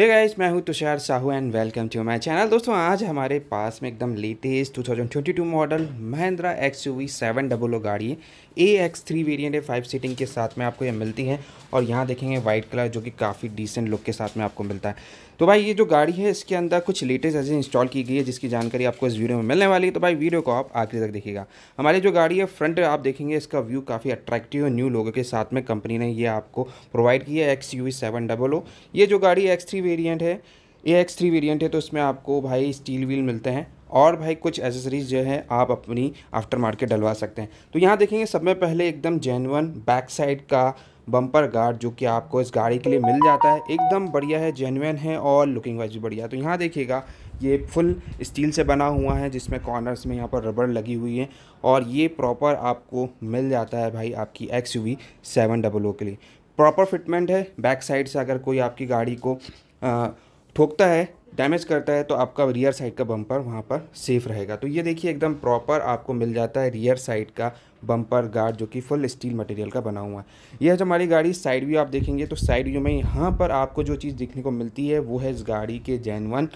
हे hey guys मैं हूं Tushar Sahu and welcome to my channel दोस्तों आज हमारे पास में एकदम latest 2022 model Mahindra X U V seven double O गाड़ी है ए एक्स थ्री वेरियंट है फाइव सीटिंग के साथ में आपको ये मिलती है और यहाँ देखेंगे वाइट कलर जो कि काफ़ी डिसेंट लुक के साथ में आपको मिलता है तो भाई ये जो गाड़ी है इसके अंदर कुछ लेटेस्ट ऐसे इंस्टॉल की गई है जिसकी जानकारी आपको इस वीडियो में मिलने वाली है तो भाई वीडियो को आप आखिर तक देखिएगा हमारी जो गाड़ी है फ्रंट आप देखेंगे इसका व्यू काफ़ी अट्रैक्टिव है न्यू लोगों के साथ में कंपनी ने ये आपको प्रोवाइड किया है X U seven double O ये जो गाड़ी एक्स थ्री वेरियंट है ये एक्स थ्री वेरियंट है तो इसमें आपको भाई स्टील व्हील मिलते हैं और भाई कुछ एसेसरीज जो है आप अपनी आफ्टर मार्केट डलवा सकते हैं तो यहाँ देखेंगे सब में पहले एकदम जेनवन बैक साइड का बम्पर गार्ड जो कि आपको इस गाड़ी के लिए मिल जाता है एकदम बढ़िया है जेनुअन है और लुकिंग वाइज भी बढ़िया तो यहाँ देखिएगा ये फुल स्टील से बना हुआ है जिसमें कॉर्नर्स में यहाँ पर रबड़ लगी हुई है और ये प्रॉपर आपको मिल जाता है भाई आपकी X U V seven double O के लिए प्रॉपर फिटमेंट है बैक साइड से अगर कोई आपकी गाड़ी को ठोकता है डैमेज करता है तो आपका रियर साइड का बम्पर वहाँ पर सेफ रहेगा तो ये देखिए एकदम प्रॉपर आपको मिल जाता है रियर साइड का बम्पर गार्ड जो कि फुल स्टील मटेरियल का बना हुआ है यह जो हमारी गाड़ी साइड व्यू आप देखेंगे तो साइड व्यू में यहाँ पर आपको जो चीज़ देखने को मिलती है वो है इस गाड़ी के जैनवन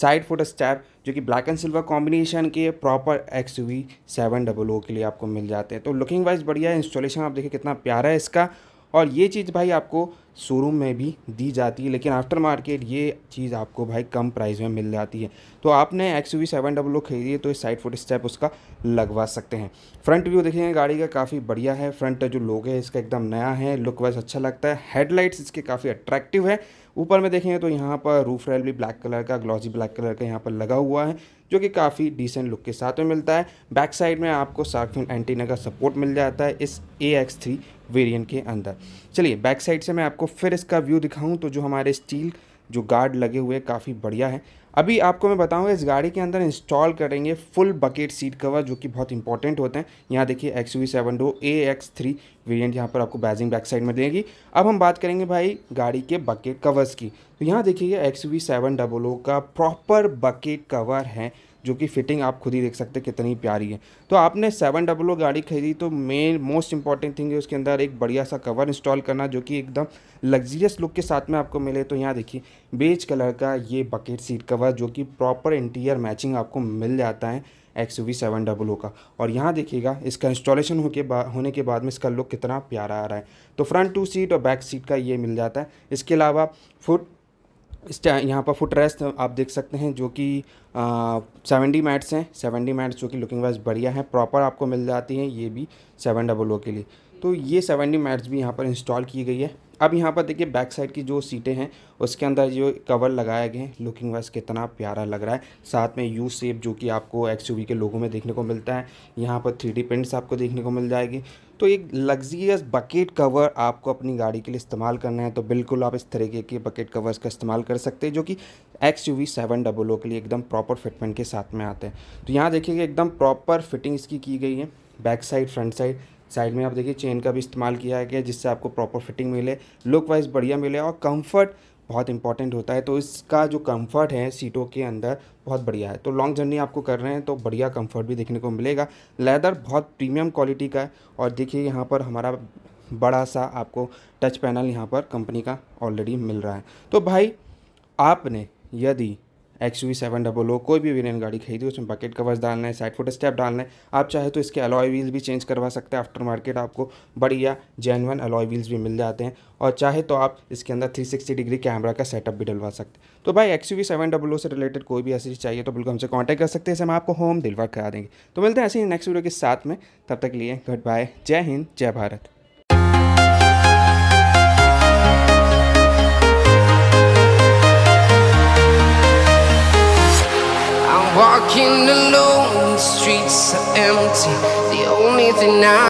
साइड फुट स्टैप जो कि ब्लैक एंड सिल्वर कॉम्बिनेशन के proper X V seven double O के लिए आपको मिल जाते हैं तो लुकिंग वाइज बढ़िया इंस्टॉलेशन आप देखिए कितना प्यारा है इसका और ये चीज़ भाई आपको शोरूम में भी दी जाती है लेकिन आफ्टर मार्केट ये चीज़ आपको भाई कम प्राइस में मिल जाती है तो आपने एक्स वी सेवन डब्लो खरीदी है तो साइड फुट स्टेप उसका लगवा सकते हैं फ्रंट व्यू देखेंगे गाड़ी का काफ़ी बढ़िया है फ्रंट जो लोग है इसका एकदम नया है लुक वाइज अच्छा लगता है हेडलाइट्स इसके काफ़ी अट्रैक्टिव है ऊपर में देखेंगे तो यहाँ पर रूफ रेल भी ब्लैक कलर का ग्लॉजी ब्लैक कलर का यहाँ पर लगा हुआ है जो कि काफ़ी डिसेंट लुक के साथ में मिलता है बैक साइड में आपको सार्फिन एंटीना का सपोर्ट मिल जाता है इस ए एक्स थ्री वेरियंट के अंदर चलिए बैक साइड से मैं आपको आपको फिर इसका व्यू दिखाऊँ तो जो हमारे स्टील जो गार्ड लगे हुए काफ़ी बढ़िया है अभी आपको मैं बताऊंगा इस गाड़ी के अंदर इंस्टॉल करेंगे फुल बकेट सीट कवर जो कि बहुत इंपॉर्टेंट होते हैं यहाँ देखिए एक्स वी सेवन डो ए एक्स थ्री वेरियंट यहाँ पर आपको बैजिंग बैक साइड में देगी अब हम बात करेंगे भाई गाड़ी के बकेट कवर्स की तो यहाँ देखिए X V seven double O का प्रॉपर बकेट कवर है जो कि फिटिंग आप खुद ही देख सकते हैं कितनी प्यारी है तो आपने सेवन डबल ओ गाड़ी खरीदी तो मेन मोस्ट इंपॉर्टेंट थिंग है उसके अंदर एक बढ़िया सा कवर इंस्टॉल करना जो कि एकदम लग्जरियस लुक के साथ में आपको मिले तो यहाँ देखिए बेज कलर का ये बकेट सीट कवर जो कि प्रॉपर इंटीरियर मैचिंग आपको मिल जाता है X V seven double O का और यहाँ देखिएगा इसका इंस्टॉलेशन हो के होने के बाद में इसका लुक कितना प्यारा आ रहा है तो फ्रंट टू सीट और बैक सीट का ये मिल जाता है इसके अलावा फुट यहाँ पर फुट रेस्ट आप देख सकते हैं जो कि सेवेंटी मैट्स हैं सेवेंटी मैट्स जो कि लुकिंग वाइज बढ़िया है प्रॉपर आपको मिल जाती हैं ये भी सेवन डबल ओ के लिए तो ये सेवेंटी मैट्स भी यहाँ पर इंस्टॉल की गई है अब यहाँ पर देखिए बैक साइड की जो सीटें हैं उसके अंदर जो कवर लगाए गए हैं लुकिंग वाइज कितना प्यारा लग रहा है साथ में यू सेप जो कि आपको एक्स के लोगों में देखने को मिलता है यहाँ पर थ्री डी प्रिंट्स आपको देखने को मिल जाएगी तो एक लग्जरियस बकेट कवर आपको अपनी गाड़ी के लिए इस्तेमाल करना है तो बिल्कुल आप इस तरीके के बकेट कवर्स का इस्तेमाल कर सकते हैं जो कि X U V seven double O के लिए एकदम प्रॉपर फिटमेंट के साथ में आते हैं तो यहाँ देखिए एकदम प्रॉपर फिटिंग इसकी की गई है back side front side side में आप देखिए चेन का भी इस्तेमाल किया गया जिससे आपको प्रॉपर फिटिंग मिले लुक वाइज बढ़िया मिले और कंफर्ट बहुत इंपॉर्टेंट होता है तो इसका जो कंफर्ट है सीटों के अंदर बहुत बढ़िया है तो लॉन्ग जर्नी आपको कर रहे हैं तो बढ़िया कंफर्ट भी देखने को मिलेगा लेदर बहुत प्रीमियम क्वालिटी का है और देखिए यहाँ पर हमारा बड़ा सा आपको टच पैनल यहाँ पर कंपनी का ऑलरेडी मिल रहा है तो भाई आपने यदि X V seven double O कोई भी वेरियन गाड़ी खरीदी उसमें बकेट कवर्स डालना है साइड फुट स्टेप डालना है आप चाहे तो इसके अलॉय व्हील्स भी चेंज करवा सकते हैं आफ्टर मार्केट आपको बढ़िया जेनवन अलॉय व्हील्स भी मिल जाते हैं और चाहे तो आप इसके अंदर थ्री सिक्सटी डिग्री कैमरा का सेटअप भी डलवा सकते हैं तो भाई X V seven double O से रिलेटेड कोई भी ऐसी चीज़ चाहिए तो बिल्कुल हमसे कॉन्टैक्ट कर सकते हैं इसे हम आपको होम डिलीवर करा देंगे तो मिलते हैं ऐसे ही नेक्स्ट वीडियो के साथ में तब तक लिए गुड बाय जय हिंद जय Bharat Walking alone, the streets are empty. The only thing I